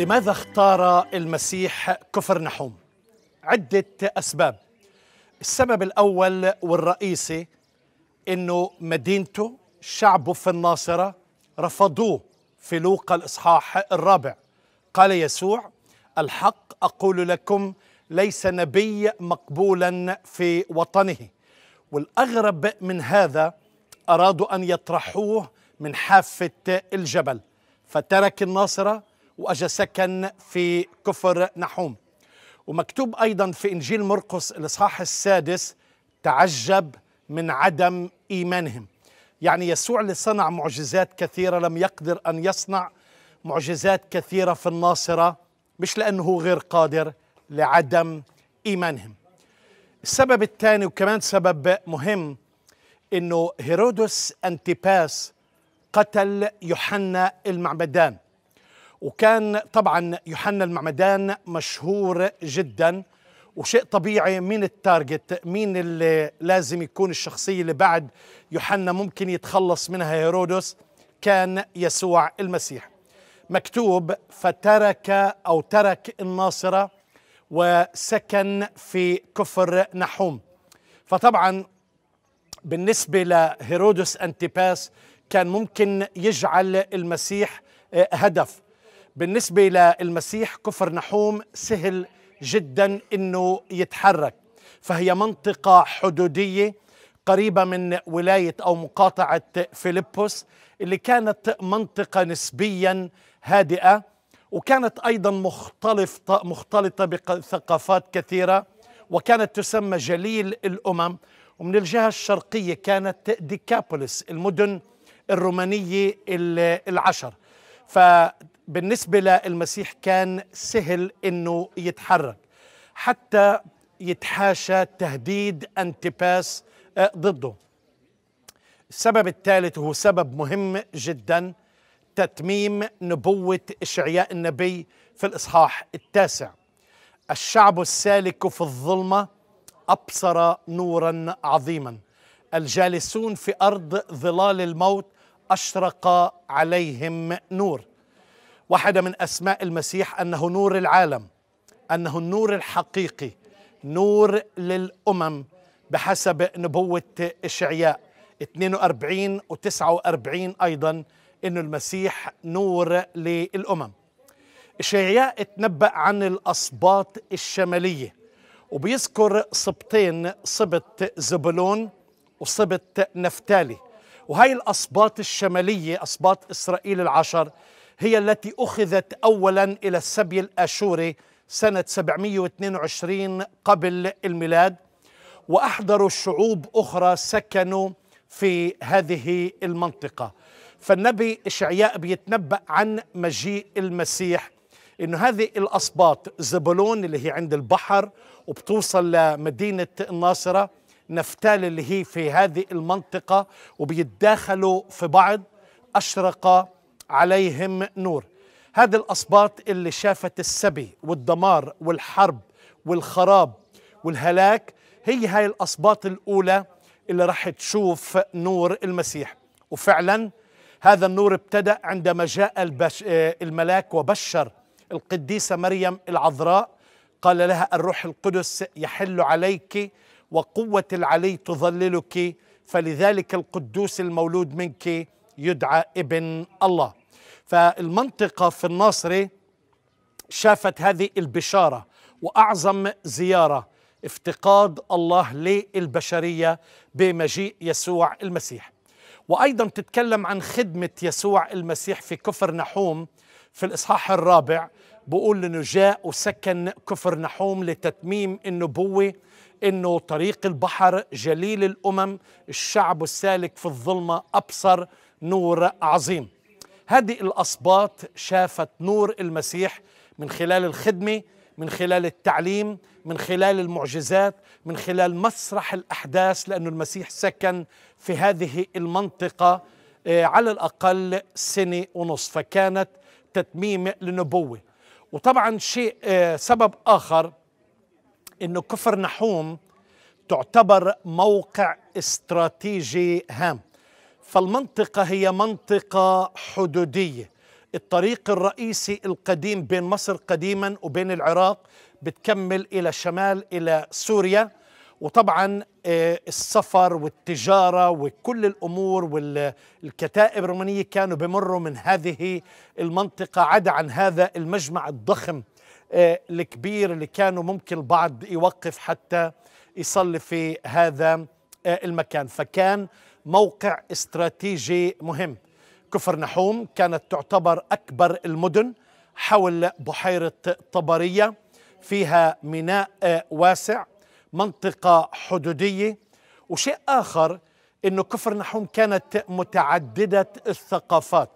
لماذا اختار المسيح كفر نحوم؟ عدة أسباب السبب الأول والرئيسي أنه مدينته شعبه في الناصرة رفضوه في لوقا الإصحاح الرابع قال يسوع الحق أقول لكم ليس نبي مقبولا في وطنه والأغرب من هذا أرادوا أن يطرحوه من حافة الجبل فترك الناصرة وأجا سكن في كفر نحوم ومكتوب أيضا في إنجيل مرقس الإصحاح السادس تعجب من عدم إيمانهم يعني يسوع اللي صنع معجزات كثيرة لم يقدر أن يصنع معجزات كثيرة في الناصرة مش لأنه غير قادر لعدم إيمانهم السبب الثاني وكمان سبب مهم انه هيرودس انتيباس قتل يوحنا المعمدان وكان طبعا يوحنا المعمدان مشهور جدا وشيء طبيعي مين التارجت مين اللي لازم يكون الشخصية اللي بعد يوحنا ممكن يتخلص منها هيرودس كان يسوع المسيح مكتوب فترك أو ترك الناصرة وسكن في كفر نحوم فطبعا بالنسبة لهيرودس أنتيباس كان ممكن يجعل المسيح آه، هدف بالنسبة للمسيح كفر نحوم سهل جدا أنه يتحرك فهي منطقة حدودية قريبة من ولاية أو مقاطعة فيليبوس اللي كانت منطقة نسبيا هادئة وكانت أيضا مختلطة مختلطة بثقافات كثيرة وكانت تسمى جليل الأمم ومن الجهة الشرقية كانت ديكابوليس المدن الرومانية العشر ف بالنسبة للمسيح كان سهل أنه يتحرك حتى يتحاشى تهديد أنتباس آه، ضده السبب الثالث هو سبب مهم جدا تتميم نبوة إشعياء النبي في الإصحاح التاسع الشعب السالك في الظلمة أبصر نورا عظيما الجالسون في أرض ظلال الموت أشرق عليهم نور واحدة من أسماء المسيح أنه نور العالم أنه النور الحقيقي نور للأمم بحسب نبوة إشعياء 42 و 49 أيضا أن المسيح نور للأمم إشعياء اتنبأ عن الأصباط الشمالية وبيذكر صبتين صبت زبلون وصبت نفتالي وهي الأصباط الشمالية أصباط إسرائيل العشر هي التي أخذت أولا إلى السبي الآشوري سنة 722 قبل الميلاد وأحضروا شعوب أخرى سكنوا في هذه المنطقة فالنبي إشعياء بيتنبأ عن مجيء المسيح إنه هذه الأصباط زبلون اللي هي عند البحر وبتوصل لمدينة الناصرة نفتال اللي هي في هذه المنطقة وبيتداخلوا في بعض أشرق عليهم نور هذه الأصباط اللي شافت السبي والدمار والحرب والخراب والهلاك هي هاي الأصباط الأولى اللي راح تشوف نور المسيح وفعلا هذا النور ابتدأ عندما جاء البش آه، الملاك وبشر القديسة مريم العذراء قال لها الروح القدس يحل عليك وقوة العلي تظللك فلذلك القدوس المولود منك يدعى ابن الله فالمنطقة في الناصرة شافت هذه البشارة وأعظم زيارة افتقاد الله للبشرية بمجيء يسوع المسيح وأيضا تتكلم عن خدمة يسوع المسيح في كفر نحوم في الإصحاح الرابع بقول انه جاء وسكن كفر نحوم لتتميم النبوه انه طريق البحر جليل الامم الشعب السالك في الظلمه ابصر نور عظيم هذه الأصباط شافت نور المسيح من خلال الخدمة من خلال التعليم من خلال المعجزات من خلال مسرح الأحداث لأن المسيح سكن في هذه المنطقة آه، على الأقل سنة ونص فكانت تتميم لنبوة وطبعا شيء آه، سبب آخر أنه كفر نحوم تعتبر موقع استراتيجي هام فالمنطقة هي منطقة حدودية الطريق الرئيسي القديم بين مصر قديما وبين العراق بتكمل إلى الشمال إلى سوريا وطبعا آه، السفر والتجارة وكل الأمور والكتائب الرومانية كانوا بمروا من هذه المنطقة عدا عن هذا المجمع الضخم آه، الكبير اللي كانوا ممكن البعض يوقف حتى يصلي في هذا آه، المكان فكان موقع استراتيجي مهم كفر نحوم كانت تعتبر أكبر المدن حول بحيرة طبرية فيها ميناء واسع منطقة حدودية وشيء آخر أنه كفر نحوم كانت متعددة الثقافات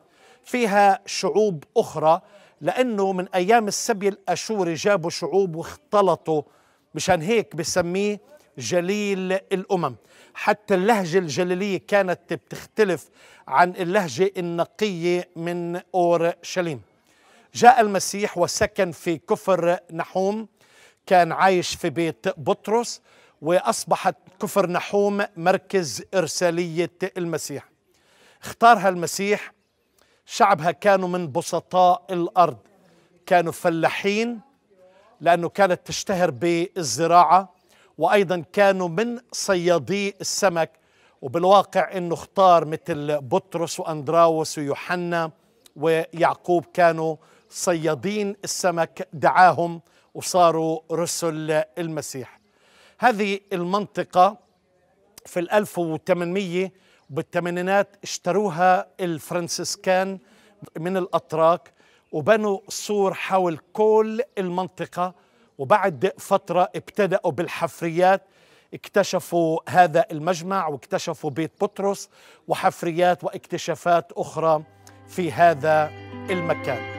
فيها شعوب أخرى لأنه من أيام السبي الأشوري جابوا شعوب واختلطوا مشان هيك بسميه جليل الأمم حتى اللهجة الجليلية كانت بتختلف عن اللهجة النقية من أورشليم جاء المسيح وسكن في كفر نحوم كان عايش في بيت بطرس وأصبحت كفر نحوم مركز إرسالية المسيح اختارها المسيح شعبها كانوا من بسطاء الأرض كانوا فلاحين لأنه كانت تشتهر بالزراعة وأيضا كانوا من صيادي السمك وبالواقع أنه اختار مثل بطرس وأندراوس ويوحنا ويعقوب كانوا صيادين السمك دعاهم وصاروا رسل المسيح هذه المنطقة في ال 1800 بالثمانينات اشتروها الفرنسيسكان من الأتراك وبنوا سور حول كل المنطقة وبعد فترة ابتدأوا بالحفريات اكتشفوا هذا المجمع واكتشفوا بيت بطرس وحفريات واكتشافات أخرى في هذا المكان